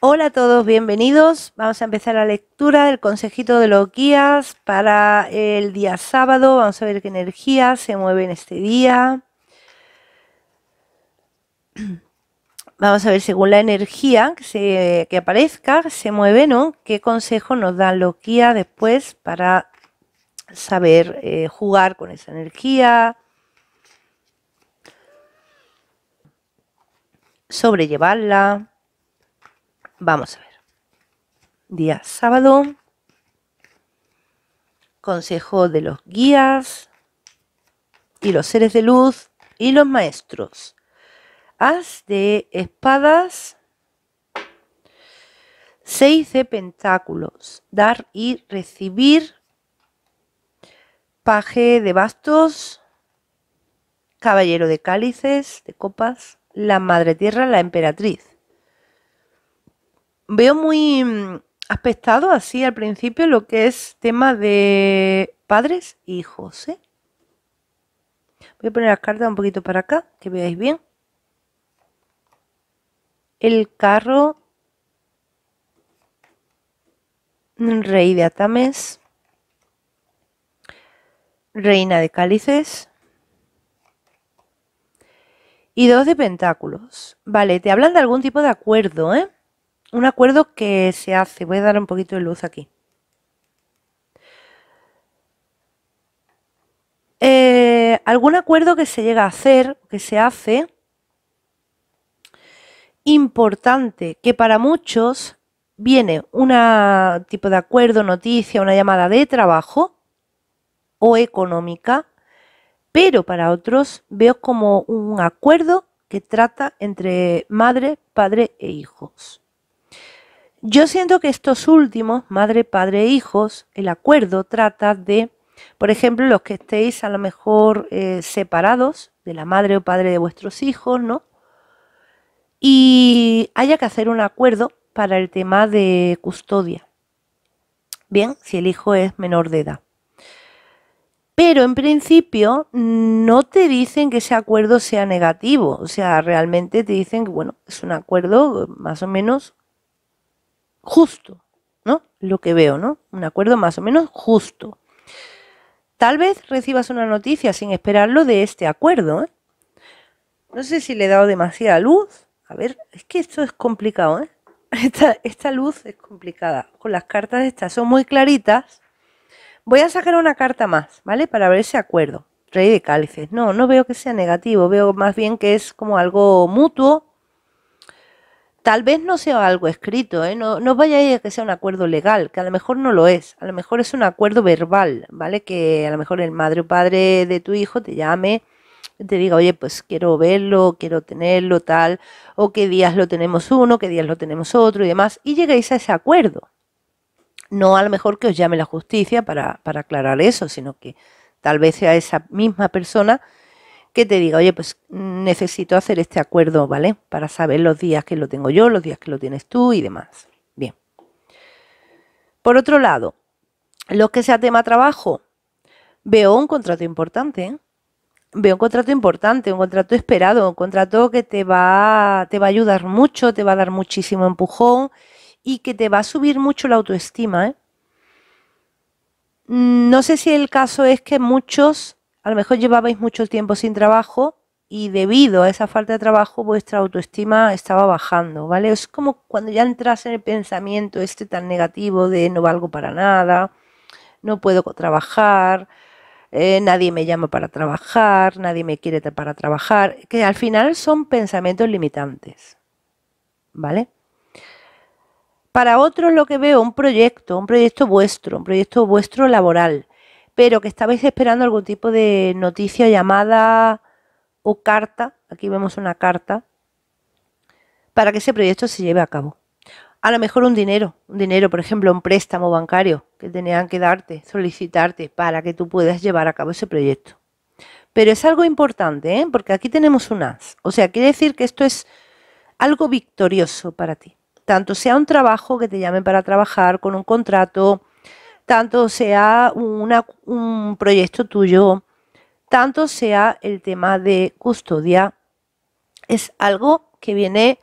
Hola a todos, bienvenidos. Vamos a empezar la lectura del consejito de los guías para el día sábado. Vamos a ver qué energía se mueve en este día. Vamos a ver según la energía que, aparezca, se mueve, ¿no? ¿Qué consejo nos dan los guías después para saber eh, jugar con esa energía? Sobrellevarla. Vamos a ver. Día sábado. Consejo de los guías y los seres de luz y los maestros. As de espadas. Seis de pentáculos. Dar y recibir. Paje de bastos. Caballero de cálices, de copas. La madre tierra, la emperatriz veo muy mm, aspectado así al principio lo que es tema de padres e hijos. ¿eh? Voy a poner las cartas un poquito para acá, que veáis bien. El carro, rey de atames, reina de cálices y dos de pentáculos. Vale, te hablan de algún tipo de acuerdo, ¿eh? un acuerdo que se hace. Voy a dar un poquito de luz aquí. Eh, algún acuerdo que se llega a hacer, que se hace, importante, que para muchos viene un tipo de acuerdo, noticia, una llamada de trabajo o económica, pero para otros veo como un acuerdo que trata entre madre, padre e hijos. Yo siento que estos últimos, madre, padre e hijos, el acuerdo trata de, por ejemplo, los que estéis a lo mejor eh, separados de la madre o padre de vuestros hijos, ¿no? Y haya que hacer un acuerdo para el tema de custodia. Bien, si el hijo es menor de edad. Pero en principio no te dicen que ese acuerdo sea negativo, o sea, realmente te dicen que, bueno, es un acuerdo más o menos justo, ¿no? Lo que veo, ¿no? Un acuerdo más o menos justo. Tal vez recibas una noticia sin esperarlo de este acuerdo. ¿eh? No sé si le he dado demasiada luz. A ver, es que esto es complicado, ¿eh? Esta, esta, luz es complicada. Con las cartas estas son muy claritas. Voy a sacar una carta más, ¿vale? Para ver ese acuerdo. Rey de cálices. No, no veo que sea negativo. Veo más bien que es como algo mutuo Tal vez no sea algo escrito, ¿eh? no, no vaya a que sea un acuerdo legal, que a lo mejor no lo es, a lo mejor es un acuerdo verbal, ¿vale? Que a lo mejor el madre o padre de tu hijo te llame te diga, oye, pues quiero verlo, quiero tenerlo, tal, o qué días lo tenemos uno, qué días lo tenemos otro y demás, y lleguéis a ese acuerdo. No a lo mejor que os llame la justicia para, para aclarar eso, sino que tal vez sea esa misma persona que te diga, oye, pues necesito hacer este acuerdo, ¿vale? Para saber los días que lo tengo yo, los días que lo tienes tú y demás. Bien. Por otro lado, los que sea tema trabajo, veo un contrato importante, ¿eh? veo un contrato importante, un contrato esperado, un contrato que te va, te va a ayudar mucho, te va a dar muchísimo empujón y que te va a subir mucho la autoestima. ¿eh? No sé si el caso es que muchos a lo mejor llevabais mucho tiempo sin trabajo y debido a esa falta de trabajo vuestra autoestima estaba bajando, ¿vale? Es como cuando ya entras en el pensamiento este tan negativo de no valgo para nada, no puedo trabajar, eh, nadie me llama para trabajar, nadie me quiere para trabajar, que al final son pensamientos limitantes, ¿vale? Para otros lo que veo, un proyecto, un proyecto vuestro, un proyecto vuestro laboral, pero que estabais esperando algún tipo de noticia, llamada o carta, aquí vemos una carta, para que ese proyecto se lleve a cabo. A lo mejor un dinero, un dinero, por ejemplo, un préstamo bancario que tenían que darte, solicitarte para que tú puedas llevar a cabo ese proyecto. Pero es algo importante, ¿eh? porque aquí tenemos un as. O sea, quiere decir que esto es algo victorioso para ti. Tanto sea un trabajo que te llamen para trabajar, con un contrato, tanto sea un proyecto tuyo, tanto sea el tema de custodia, es algo que viene,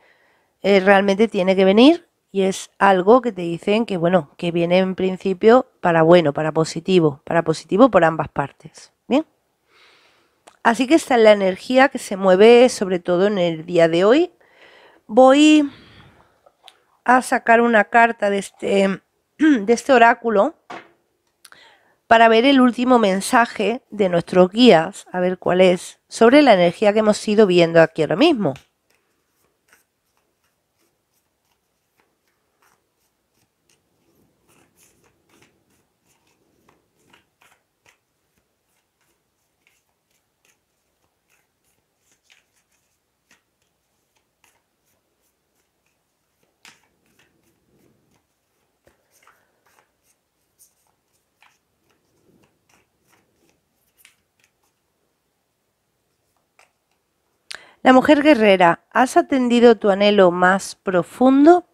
eh, realmente tiene que venir y es algo que te dicen que, bueno, que viene en principio para bueno, para positivo, para positivo por ambas partes. Bien. Así que esta es la energía que se mueve sobre todo en el día de hoy. Voy a sacar una carta de este de este oráculo para ver el último mensaje de nuestros guías, a ver cuál es, sobre la energía que hemos ido viendo aquí ahora mismo. La mujer guerrera, ¿has atendido tu anhelo más profundo?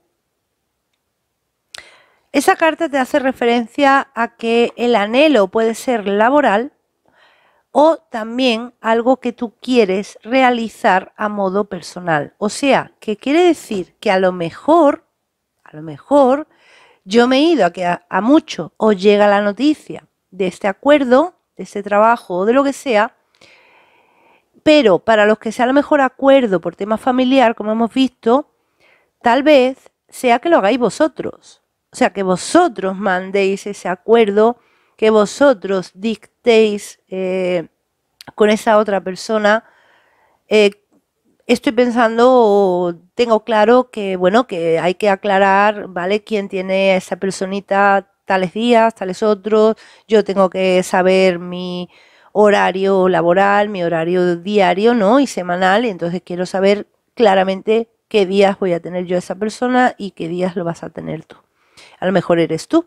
Esa carta te hace referencia a que el anhelo puede ser laboral o también algo que tú quieres realizar a modo personal. O sea, que quiere decir que a lo mejor, a lo mejor, yo me he ido a que a, mucho o llega la noticia de este acuerdo, de este trabajo o de lo que sea, pero para los que sea lo mejor acuerdo por tema familiar, como hemos visto, tal vez sea que lo hagáis vosotros. O sea, que vosotros mandéis ese acuerdo, que vosotros dictéis eh, con esa otra persona. Eh, estoy pensando, tengo claro que, bueno, que hay que aclarar, ¿vale? Quién tiene a esa personita tales días, tales otros. Yo tengo que saber mi, horario laboral, mi horario diario, ¿no? Y semanal, entonces quiero saber claramente qué días voy a tener yo esa persona y qué días lo vas a tener tú. A lo mejor eres tú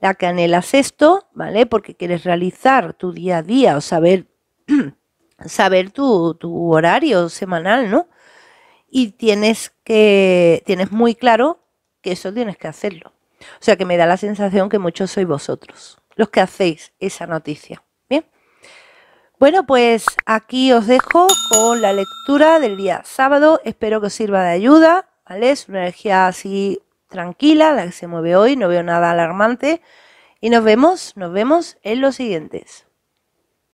la que anhelas esto, ¿vale? Porque quieres realizar tu día a día o saber, saber tu, tu horario semanal, ¿no? Y tienes que, tienes muy claro que eso tienes que hacerlo. O sea que me da la sensación que muchos sois vosotros los que hacéis esa noticia. Bueno, pues aquí os dejo con la lectura del día sábado. Espero que os sirva de ayuda, ¿vale? Es una energía así tranquila, la que se mueve hoy, no veo nada alarmante. Y nos vemos, nos vemos en los siguientes.